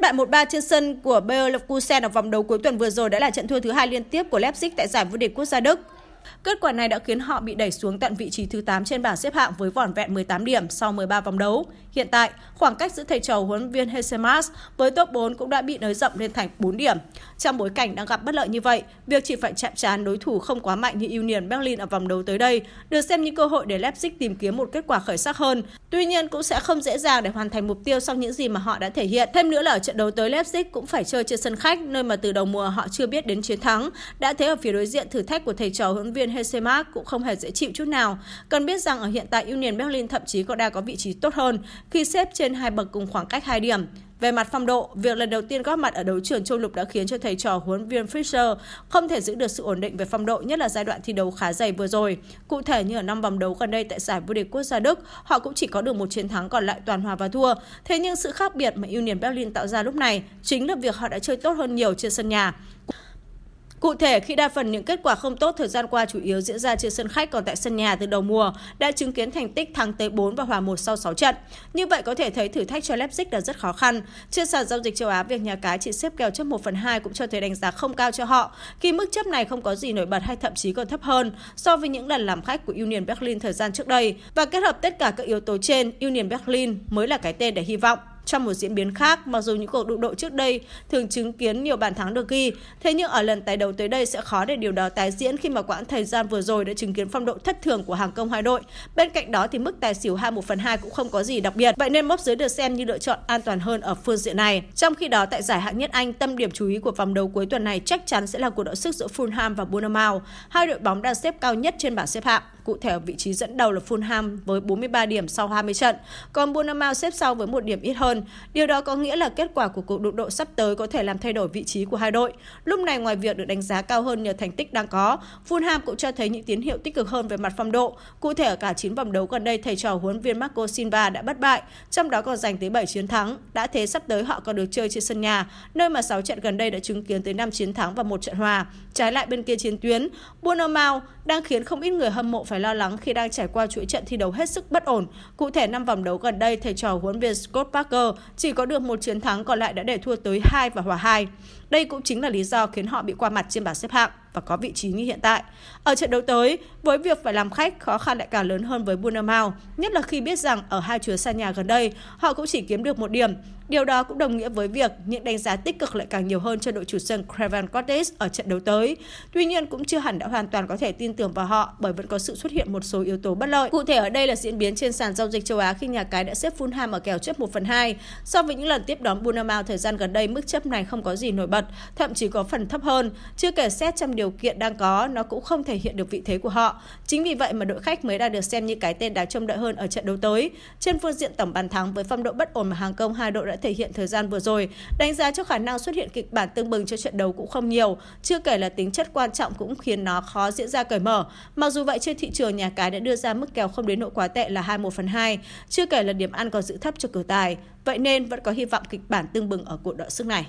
Thất bại 1-3 trên sân của Bayer Leverkusen ở vòng đấu cuối tuần vừa rồi đã là trận thua thứ hai liên tiếp của Leipzig tại giải vô địch quốc gia Đức. Kết quả này đã khiến họ bị đẩy xuống tận vị trí thứ 8 trên bảng xếp hạng với vỏn vẹn 18 điểm sau 13 vòng đấu. Hiện tại, khoảng cách giữa thầy trò huấn viên Hesemas với top 4 cũng đã bị nới rộng lên thành 4 điểm. Trong bối cảnh đang gặp bất lợi như vậy, việc chỉ phải chạm trán đối thủ không quá mạnh như Union Berlin ở vòng đấu tới đây được xem như cơ hội để Leipzig tìm kiếm một kết quả khởi sắc hơn. Tuy nhiên cũng sẽ không dễ dàng để hoàn thành mục tiêu sau những gì mà họ đã thể hiện. Thêm nữa là ở trận đấu tới Leipzig cũng phải chơi trên sân khách nơi mà từ đầu mùa họ chưa biết đến chiến thắng. Đã thế ở phía đối diện thử thách của thầy trò huấn viên viên Hesemark cũng không hề dễ chịu chút nào. Cần biết rằng ở hiện tại Union Berlin thậm chí còn đang có vị trí tốt hơn khi xếp trên hai bậc cùng khoảng cách 2 điểm. Về mặt phong độ, việc lần đầu tiên góp mặt ở đấu trường châu lục đã khiến cho thầy trò huấn viên Fischer không thể giữ được sự ổn định về phong độ, nhất là giai đoạn thi đấu khá dày vừa rồi. Cụ thể như ở năm vòng đấu gần đây tại giải vô địch quốc gia Đức, họ cũng chỉ có được một chiến thắng còn lại toàn hòa và thua. Thế nhưng sự khác biệt mà Union Berlin tạo ra lúc này chính là việc họ đã chơi tốt hơn nhiều trên sân nhà. Cụ thể, khi đa phần những kết quả không tốt thời gian qua chủ yếu diễn ra trên sân khách còn tại sân nhà từ đầu mùa đã chứng kiến thành tích thắng tới 4 và hòa 1 sau 6 trận. Như vậy có thể thấy thử thách cho Leipzig là rất khó khăn. Trên sàn giao dịch châu Á, việc nhà cái chỉ xếp kèo chấp 1 phần 2 cũng cho thấy đánh giá không cao cho họ khi mức chấp này không có gì nổi bật hay thậm chí còn thấp hơn so với những lần làm khách của Union Berlin thời gian trước đây. Và kết hợp tất cả các yếu tố trên, Union Berlin mới là cái tên để hy vọng. Trong một diễn biến khác, mặc dù những cuộc đụng độ trước đây thường chứng kiến nhiều bàn thắng được ghi, thế nhưng ở lần tái đấu tới đây sẽ khó để điều đó tái diễn khi mà quãng thời gian vừa rồi đã chứng kiến phong độ thất thường của hàng công hai đội. Bên cạnh đó thì mức tài xỉu 2-1 phần 2 cũng không có gì đặc biệt, vậy nên mốc dưới được xem như lựa chọn an toàn hơn ở phương diện này. Trong khi đó tại giải hạng nhất Anh, tâm điểm chú ý của vòng đấu cuối tuần này chắc chắn sẽ là cuộc đọ sức giữa Fulham và Bournemouth, hai đội bóng đang xếp cao nhất trên bảng xếp hạng. Cụ thể ở vị trí dẫn đầu là Fulham với 43 điểm sau 20 trận, còn Bournemouth xếp sau với một điểm ít hơn tuần. Điều đó có nghĩa là kết quả của cuộc đụng độ sắp tới có thể làm thay đổi vị trí của hai đội. Lúc này ngoài việc được đánh giá cao hơn nhờ thành tích đang có, Fulham cũng cho thấy những tín hiệu tích cực hơn về mặt phong độ. Cụ thể ở cả 9 vòng đấu gần đây, thầy trò huấn viên Marco Silva đã bất bại, trong đó còn giành tới 7 chiến thắng. Đã thế sắp tới họ còn được chơi trên sân nhà, nơi mà 6 trận gần đây đã chứng kiến tới 5 chiến thắng và một trận hòa. Trái lại bên kia chiến tuyến, Bournemouth đang khiến không ít người hâm mộ phải lo lắng khi đang trải qua chuỗi trận thi đấu hết sức bất ổn. Cụ thể 5 vòng đấu gần đây, thầy trò huấn viên Scott Parker chỉ có được một chiến thắng còn lại đã để thua tới 2 và hòa 2. Đây cũng chính là lý do khiến họ bị qua mặt trên bảng xếp hạng và có vị trí như hiện tại. Ở trận đấu tới, với việc phải làm khách, khó khăn lại càng lớn hơn với Bournemouth, nhất là khi biết rằng ở hai chuyến xa nhà gần đây, họ cũng chỉ kiếm được một điểm, Điều đó cũng đồng nghĩa với việc những đánh giá tích cực lại càng nhiều hơn cho đội chủ sân Craven Cottage ở trận đấu tới. Tuy nhiên cũng chưa hẳn đã hoàn toàn có thể tin tưởng vào họ bởi vẫn có sự xuất hiện một số yếu tố bất lợi. Cụ thể ở đây là diễn biến trên sàn giao dịch châu Á khi nhà cái đã xếp Fulham ở kèo chấp 1 phần 2. So với những lần tiếp đón Bournemouth thời gian gần đây, mức chấp này không có gì nổi bật, thậm chí có phần thấp hơn. Chưa kể xét trong điều kiện đang có, nó cũng không thể hiện được vị thế của họ. Chính vì vậy mà đội khách mới đang được xem như cái tên đáng trông đợi hơn ở trận đấu tới. Trên phương diện tổng bàn thắng với phong độ bất ổn mà Hàng Công hai đội đã thể hiện thời gian vừa rồi. Đánh giá cho khả năng xuất hiện kịch bản tương bừng cho trận đấu cũng không nhiều, chưa kể là tính chất quan trọng cũng khiến nó khó diễn ra cởi mở. Mặc dù vậy trên thị trường nhà cái đã đưa ra mức kèo không đến nỗi quá tệ là 21 phần 2, chưa kể là điểm ăn còn giữ thấp cho cửa tài. Vậy nên vẫn có hy vọng kịch bản tương bừng ở cuộc đọ sức này.